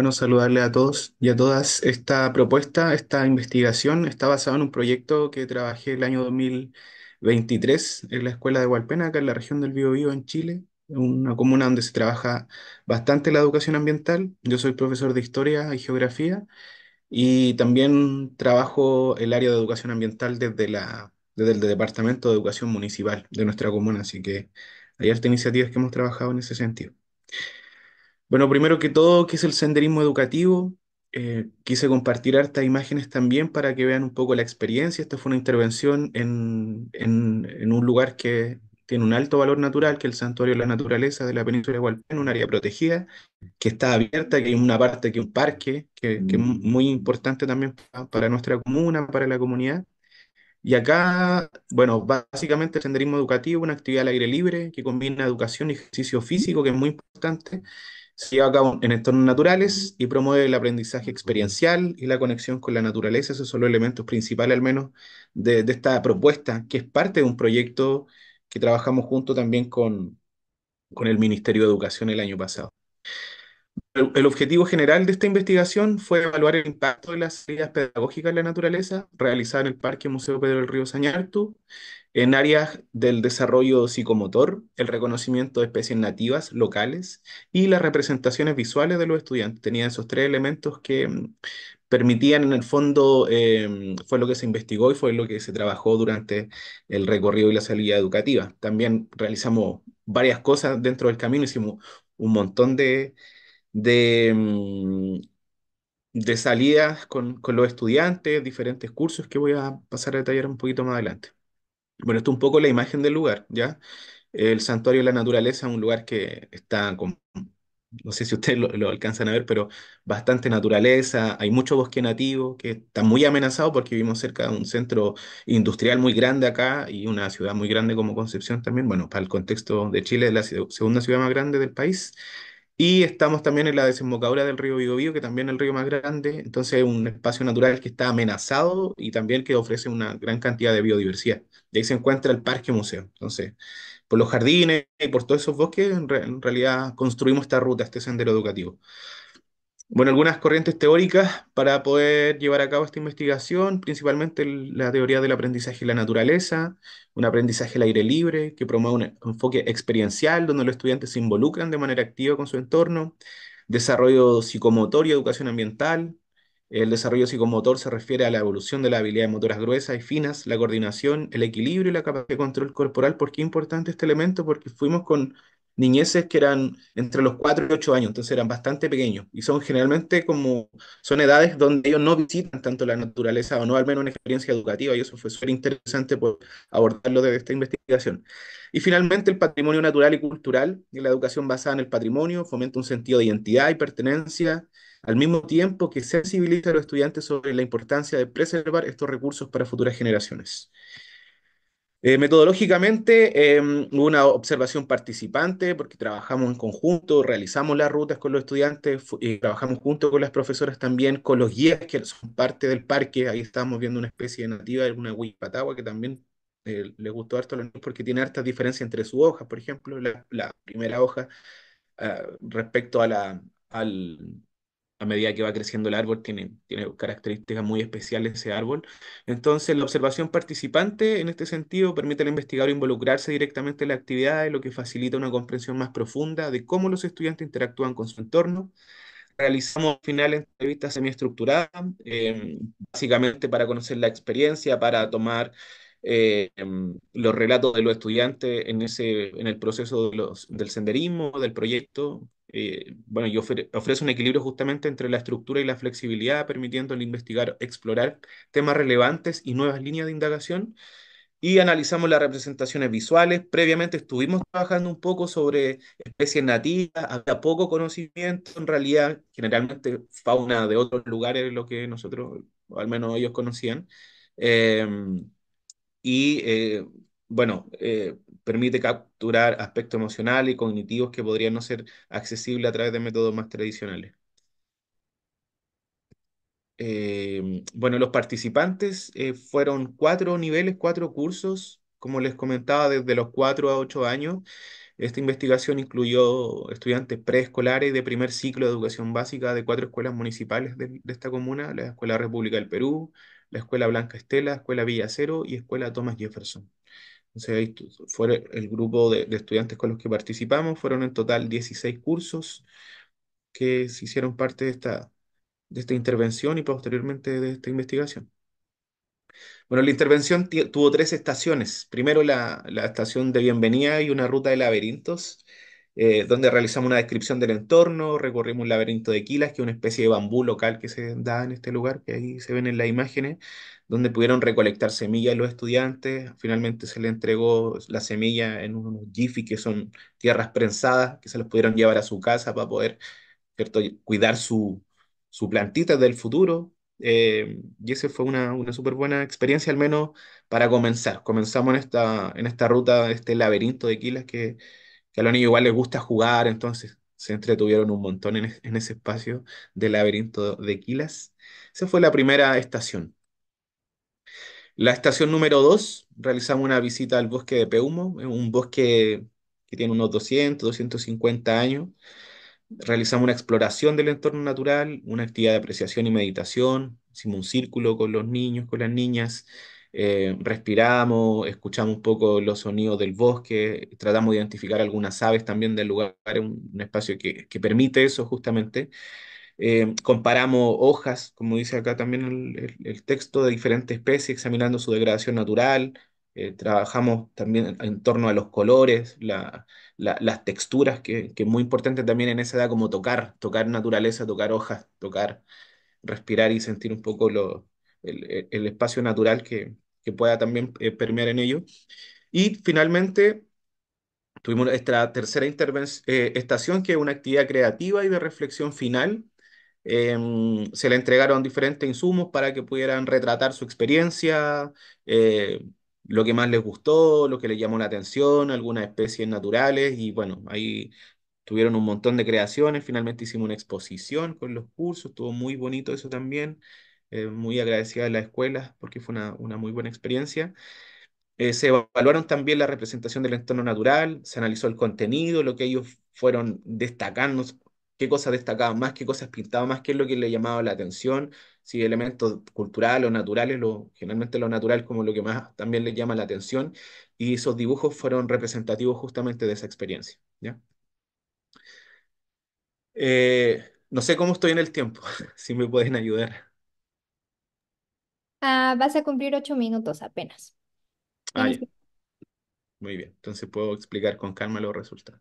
bueno saludarle a todos y a todas. Esta propuesta, esta investigación está basada en un proyecto que trabajé el año 2023 en la Escuela de Hualpena, acá en la región del Biobío, en Chile, una comuna donde se trabaja bastante la educación ambiental. Yo soy profesor de historia y geografía y también trabajo el área de educación ambiental desde, la, desde el Departamento de Educación Municipal de nuestra comuna, así que hay varias iniciativas que hemos trabajado en ese sentido. Bueno, primero que todo, ¿qué es el senderismo educativo? Eh, quise compartir hartas imágenes también para que vean un poco la experiencia. Esta fue una intervención en, en, un lugar que tiene un alto valor natural, que es el Santuario de la Naturaleza de la Península de en un área protegida, que está abierta, que hay una parte que es un parque, que, que, es mm. muy importante también para nuestra comuna, para la comunidad. Y acá, bueno, básicamente el senderismo educativo, una actividad al aire libre que combina educación y ejercicio físico, que es muy importante, se lleva a cabo en entornos naturales y promueve el aprendizaje experiencial y la conexión con la naturaleza. Esos son los elementos principales, al menos, de, esta propuesta, que es parte de un proyecto que trabajamos junto también con, con el Ministerio de Educación el año pasado. El, objetivo general de esta investigación fue evaluar el impacto de las ideas pedagógicas en la naturaleza realizada en el Parque Museo Pedro del Río Sañartu en áreas del desarrollo psicomotor, el reconocimiento de especies nativas locales y las representaciones visuales de los estudiantes. Tenía esos tres elementos que mm, permitían en el fondo, em, fue lo que se investigó y fue lo que se trabajó durante el recorrido y la salida educativa. También realizamos varias cosas dentro del camino, hicimos un montón de, de, mm, salidas con, con los estudiantes, diferentes cursos que voy a pasar a detallar un poquito más adelante. Bueno, esto es un poco la imagen del lugar, ¿ya? El santuario de la naturaleza un lugar que está con, no sé si ustedes lo, lo, alcanzan a ver, pero bastante naturaleza, hay mucho bosque nativo que está muy amenazado porque vivimos cerca de un centro industrial muy grande acá y una ciudad muy grande como Concepción también, bueno, para el contexto de Chile es la segunda ciudad más grande del país. Y estamos también en la desembocadura del río Biobío, que también es el río más grande, entonces es un espacio natural que está amenazado y también que ofrece una gran cantidad de biodiversidad. De ahí se encuentra el parque museo. Entonces, por los jardines y por todos esos bosques, en realidad construimos esta ruta, este sendero educativo bueno, algunas corrientes teóricas para poder llevar a cabo esta investigación, principalmente la teoría del aprendizaje en la naturaleza, un aprendizaje al aire libre que promueve un enfoque experiencial donde los estudiantes se involucran de manera activa con su entorno, desarrollo psicomotor y educación ambiental. El desarrollo psicomotor se refiere a la evolución de la habilidad habilidades motoras gruesas y finas, la coordinación, el equilibrio y la capacidad de control corporal. ¿Por qué importante este elemento? Porque fuimos con niñeces que eran entre los 4 y 8 años, entonces eran bastante pequeños y son generalmente como, son edades donde ellos no visitan tanto la naturaleza o no al menos una experiencia educativa y eso fue súper interesante por abordarlo desde esta investigación. Y finalmente el patrimonio natural y cultural y la educación basada en el patrimonio fomenta un sentido de identidad y pertenencia al mismo tiempo que sensibiliza a los estudiantes sobre la importancia de preservar estos recursos para futuras generaciones. Eh, metodológicamente, em, una observación participante, porque trabajamos en conjunto, realizamos las rutas con los estudiantes, y trabajamos junto con las profesoras también, con los guías que son parte del parque. Ahí estábamos viendo una especie de nativa, una huipatagua, que también eh, le gustó harto a los niños porque tiene hartas diferencia entre sus hojas, por ejemplo, la, primera hoja ah, respecto a la, al, a medida que va creciendo el árbol, tiene, tiene características muy especiales ese árbol. Entonces, la observación participante, en este sentido, permite al investigador involucrarse directamente en la actividad, lo que facilita una comprensión más profunda de cómo los estudiantes interactúan con su entorno. Realizamos finales final entrevistas semiestructuradas, em, básicamente para conocer la experiencia, para tomar em, los relatos de los estudiantes en, ese, en el proceso del senderismo, del proyecto, eh, bueno, y ofrece un equilibrio justamente entre la estructura y la flexibilidad, permitiéndole investigar, explorar temas relevantes y nuevas líneas de indagación. Y analizamos las representaciones visuales. Previamente estuvimos trabajando un poco sobre especies nativas, había poco conocimiento, en realidad generalmente fauna de otros lugares, lo que nosotros, o al menos ellos conocían. Em, y eh, bueno, eh, permite capturar aspectos emocionales y cognitivos que podrían no ser accesibles a través de métodos más tradicionales. Eh, bueno, los participantes eh, fueron cuatro niveles, cuatro cursos, como les comentaba, desde los cuatro a ocho años. Esta investigación incluyó estudiantes preescolares de primer ciclo de educación básica de cuatro escuelas municipales de, esta comuna, la Escuela República del Perú, la Escuela Blanca Estela, Escuela Villacero y Escuela Thomas Jefferson. O sea, fue el grupo de, estudiantes con los que participamos, fueron en total 16 cursos que se hicieron parte de esta, de esta intervención y posteriormente de esta investigación. Bueno, la intervención tuvo tres estaciones. Primero la, la, estación de bienvenida y una ruta de laberintos eh, donde realizamos una descripción del entorno, recorrimos un laberinto de quilas, que es una especie de bambú local que se da en este lugar, que ahí se ven en las imágenes, donde pudieron recolectar semillas los estudiantes, finalmente se les entregó la semilla en unos jiffy, que son tierras prensadas, que se los pudieron llevar a su casa para poder cuidar su, su plantita del futuro, eh, y esa fue una, una súper buena experiencia, al menos para comenzar. Comenzamos en esta, en esta ruta, este laberinto de Quilas que a los niños igual les gusta jugar, entonces se entretuvieron un montón en, ese espacio del laberinto de Quilas. Esa fue la primera estación. La estación número dos, realizamos una visita al bosque de Peumo, un bosque que tiene unos 200, 250 años. Realizamos una exploración del entorno natural, una actividad de apreciación y meditación, hicimos un círculo con los niños, con las niñas, eh, respiramos, escuchamos un poco los sonidos del bosque, tratamos de identificar algunas aves también del lugar, un, espacio que, permite eso justamente. Eh, comparamos hojas, como dice acá también el, texto, de diferentes especies, examinando su degradación natural. Eh, trabajamos también en torno a los colores, las texturas, que, es muy importante también en esa edad, como tocar, tocar naturaleza, tocar hojas, tocar, respirar y sentir un poco los el, espacio natural que, pueda también eh, permear en ello. Y finalmente, tuvimos nuestra tercera eh, estación, que es una actividad creativa y de reflexión final. Em, se le entregaron diferentes insumos para que pudieran retratar su experiencia, eh, lo que más les gustó, lo que les llamó la atención, algunas especies naturales y bueno, ahí tuvieron un montón de creaciones, finalmente hicimos una exposición con los cursos, estuvo muy bonito eso también. Eh, muy agradecida de la escuela porque fue una, muy buena experiencia. Eh, se evaluaron también la representación del entorno natural, se analizó el contenido, lo que ellos fueron destacando, qué cosas destacaban más, qué cosas pintaban más, qué es lo que le llamaba la atención, si elementos culturales o naturales, lo, generalmente lo natural como lo que más también les llama la atención, y esos dibujos fueron representativos justamente de esa experiencia. Eh, no sé cómo estoy en el tiempo, si me pueden ayudar. Ah, vas a cumplir ocho minutos apenas. Ah, muy bien. Entonces puedo explicar con calma los resultados.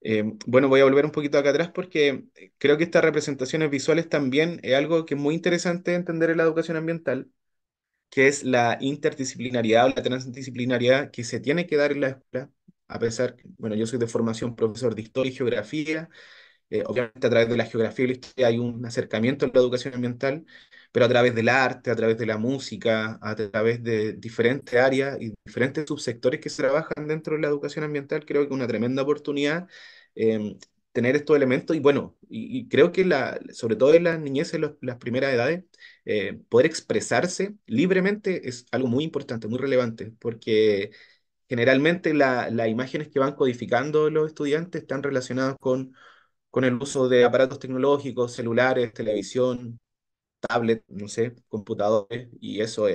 Em, bueno, voy a volver un poquito acá atrás porque creo que estas representaciones visuales también es algo que es muy interesante entender en la educación ambiental, que es la interdisciplinariedad o la transdisciplinaridad que se tiene que dar en la escuela, a pesar que, bueno, yo soy de formación profesor de historia y geografía, eh, obviamente a través de la geografía y la historia hay un acercamiento a la educación ambiental, pero a través del arte, a través de la música, a través de diferentes áreas y diferentes subsectores que se trabajan dentro de la educación ambiental, creo que es una tremenda oportunidad em, tener estos elementos y bueno, y, creo que sobre todo en las niñeces, las primeras edades, eh, poder expresarse libremente es algo muy importante, muy relevante, porque generalmente las imágenes que van codificando los estudiantes están relacionadas con con el uso de aparatos tecnológicos, celulares, televisión, tablet, no sé, computadores, y eso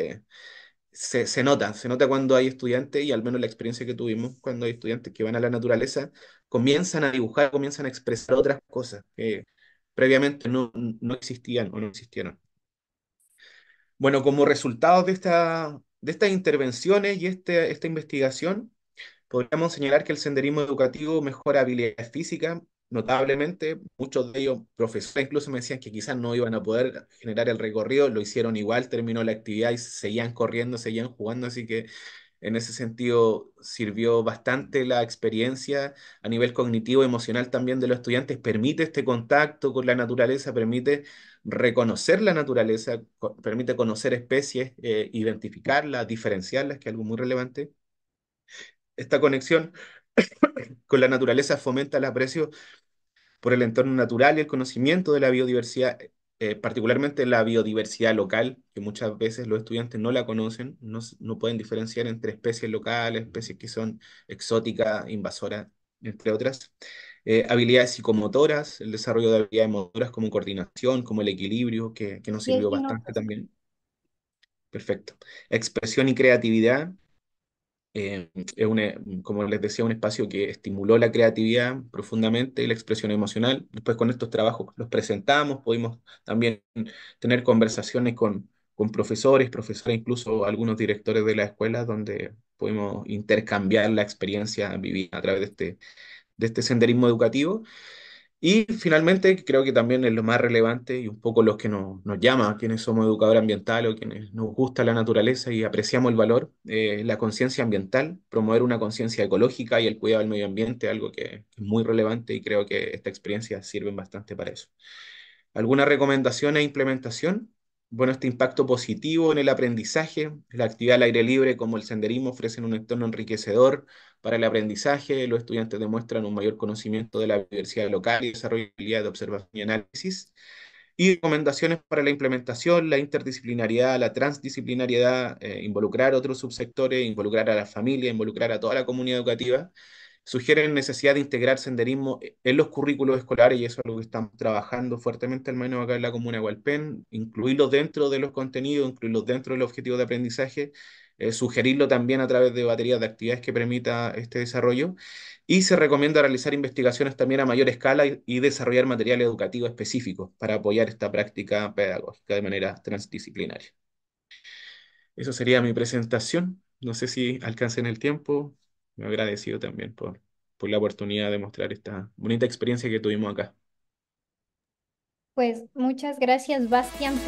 se, nota, se nota cuando hay estudiantes, y al menos la experiencia que tuvimos cuando hay estudiantes que van a la naturaleza, comienzan a dibujar, comienzan a expresar otras cosas que previamente no, existían o no existieron. Bueno, como resultado de, esta, de estas intervenciones y este, esta investigación, podríamos señalar que el senderismo educativo mejora habilidades físicas, notablemente, muchos de ellos, profesores incluso, me decían que quizás no iban a poder generar el recorrido, lo hicieron igual, terminó la actividad y seguían corriendo, seguían jugando, así que en ese sentido sirvió bastante la experiencia a nivel cognitivo, emocional también de los estudiantes, permite este contacto con la naturaleza, permite reconocer la naturaleza, permite conocer especies, eh, identificarlas, diferenciarlas, que es algo muy relevante. Esta conexión con la naturaleza fomenta el aprecio por el entorno natural y el conocimiento de la biodiversidad, eh, particularmente la biodiversidad local, que muchas veces los estudiantes no la conocen, no, pueden diferenciar entre especies locales, especies que son exóticas, invasoras, entre otras. Eh, habilidades psicomotoras, el desarrollo de habilidades motoras como coordinación, como el equilibrio, que, nos sirvió bastante también. Perfecto. Expresión y creatividad, eh, es un, eh, como les decía, un espacio que estimuló la creatividad profundamente y la expresión emocional. Después con estos trabajos los presentamos, pudimos también tener conversaciones con, profesores, profesores, incluso algunos directores de la escuela, donde pudimos intercambiar la experiencia vivida a través de este, de este senderismo educativo. Y finalmente, creo que también es lo más relevante y un poco los que nos, llama, quienes somos educadores ambientales o quienes nos gusta la naturaleza y apreciamos el valor, eh, la conciencia ambiental, promover una conciencia ecológica y el cuidado del medio ambiente, algo que es muy relevante y creo que esta experiencia sirve bastante para eso. ¿Alguna recomendación e implementación bueno, este impacto positivo en el aprendizaje. La actividad al aire libre como el senderismo ofrecen un entorno enriquecedor para el aprendizaje. Los estudiantes demuestran un mayor conocimiento de la diversidad local y desarrollo de observación y análisis. Y recomendaciones para la implementación, la interdisciplinariedad, la transdisciplinariedad, eh, involucrar a otros subsectores, involucrar a la familia, involucrar a toda la comunidad educativa sugieren necesidad de integrar senderismo en los currículos escolares y eso es lo que estamos trabajando fuertemente al menos acá en la comuna de Hualpén, incluirlos dentro de los contenidos, incluirlos dentro del objetivo de aprendizaje, eh, sugerirlo también a través de baterías de actividades que permita este desarrollo y se recomienda realizar investigaciones también a mayor escala y, y desarrollar material educativo específico para apoyar esta práctica pedagógica de manera transdisciplinaria. Eso sería mi presentación. No sé si alcancen el tiempo me agradecido también por, por la oportunidad de mostrar esta bonita experiencia que tuvimos acá. Pues muchas gracias, Bastián,